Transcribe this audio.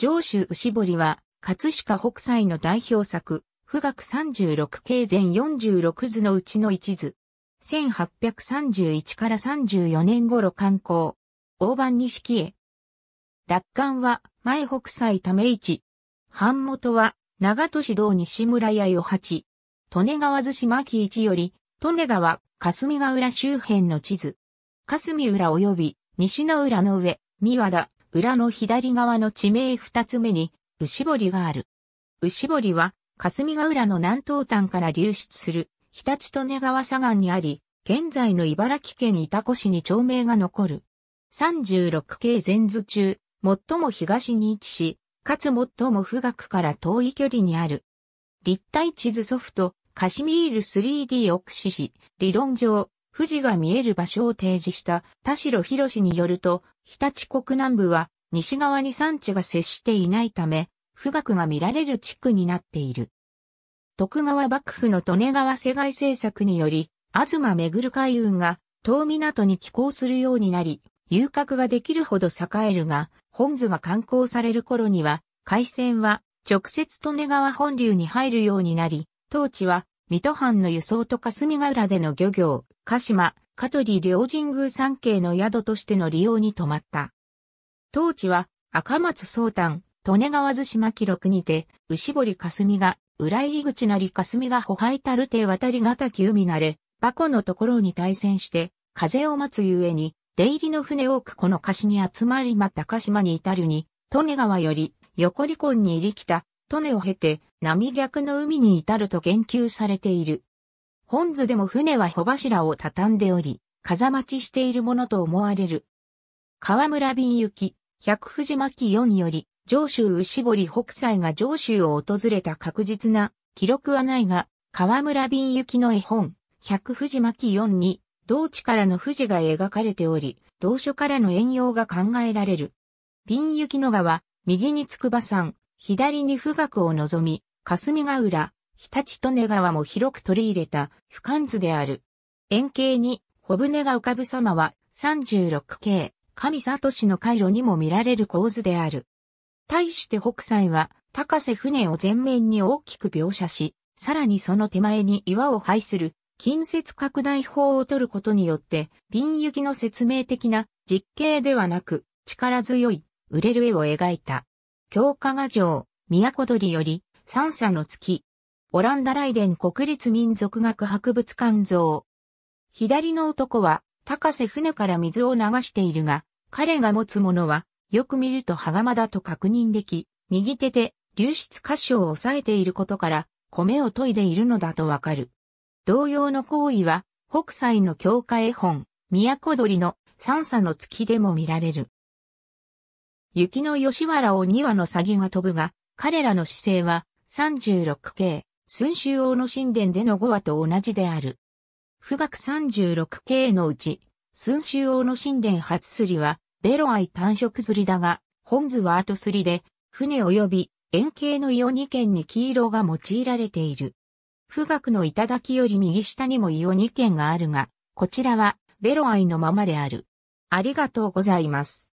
上州牛堀は、葛飾北斎の代表作、富岳36系全46図のうちの一図。1831から34年頃刊行。大判錦へ。楽観は、前北斎ため市。版元は、長都市道西村屋与八。利根川津島巻一より、利根川、霞ヶ浦周辺の地図。霞浦及び、西の浦の上、三和田、裏の左側の地名二つ目に、牛堀がある。牛堀は、霞ヶ浦の南東端から流出する、日立利根川左岸にあり、現在の茨城県潮来市に町名が残る。36系全図中、最も東に位置し、かつ最も富岳から遠い距離にある。立体地図ソフト、カシミール 3D を駆使し、理論上、富士が見える場所を提示した田代博によると、日立国南部は西側に山地が接していないため、富岳が見られる地区になっている。徳川幕府の利根川世外政策により、東めぐる海運が東港に寄港するようになり、遊郭ができるほど栄えるが、本図が観光される頃には、海鮮は直接利根川本流に入るようになり、当地は水戸藩の輸送と霞ヶ浦での漁業、鹿島、香取両神宮三景の宿としての利用に止まった。当地は赤松宗丹、利根川津島記録にて、牛堀霞が、裏入り口なり霞が歩廃たるて渡りがたき海なれ、馬のところに対戦して、風を待つゆえに、出入りの船多くこの貸しに集まりまた鹿島に至るに、利根川より、横離婚に入り来た、利根を経て、波逆の海に至ると言及されている。本図でも船は帆柱を畳んでおり、風待ちしているものと思われる。河村便行き、百藤巻4より、上州牛堀北斎が上州を訪れた確実な記録はないが、河村便行きの絵本、百藤巻4に、同地からの富士が描かれており、同所からの遠用が考えられる。便行きの川、右に筑波山、左に富岳を望み、霞ヶ浦、日立利根川も広く取り入れた俯瞰図である。円形に小舟が浮かぶ様は36系、神里市の回路にも見られる構図である。対して北斎は高瀬船を前面に大きく描写し、さらにその手前に岩を配する近接拡大法を取ることによって、瓶きの説明的な実景ではなく、力強い、売れる絵を描いた。強化画城、都鳥より、三叉の月。オランダライデン国立民族学博物館像。左の男は、高瀬船から水を流しているが、彼が持つものは、よく見ると釜だと確認でき、右手で流出箇所を抑えていることから、米を研いでいるのだとわかる。同様の行為は、北斎の教科絵本、都鳥の三叉の月でも見られる。雪の吉原を2羽の欺が飛ぶが、彼らの姿勢は36系、寸州王の神殿での5話と同じである。富岳36系のうち、寸州王の神殿初すりは、ベロアイ単色すりだが、本図は後すりで、船及び円形のイオ2軒に黄色が用いられている。富岳の頂より右下にもイオ2軒があるが、こちらはベロアイのままである。ありがとうございます。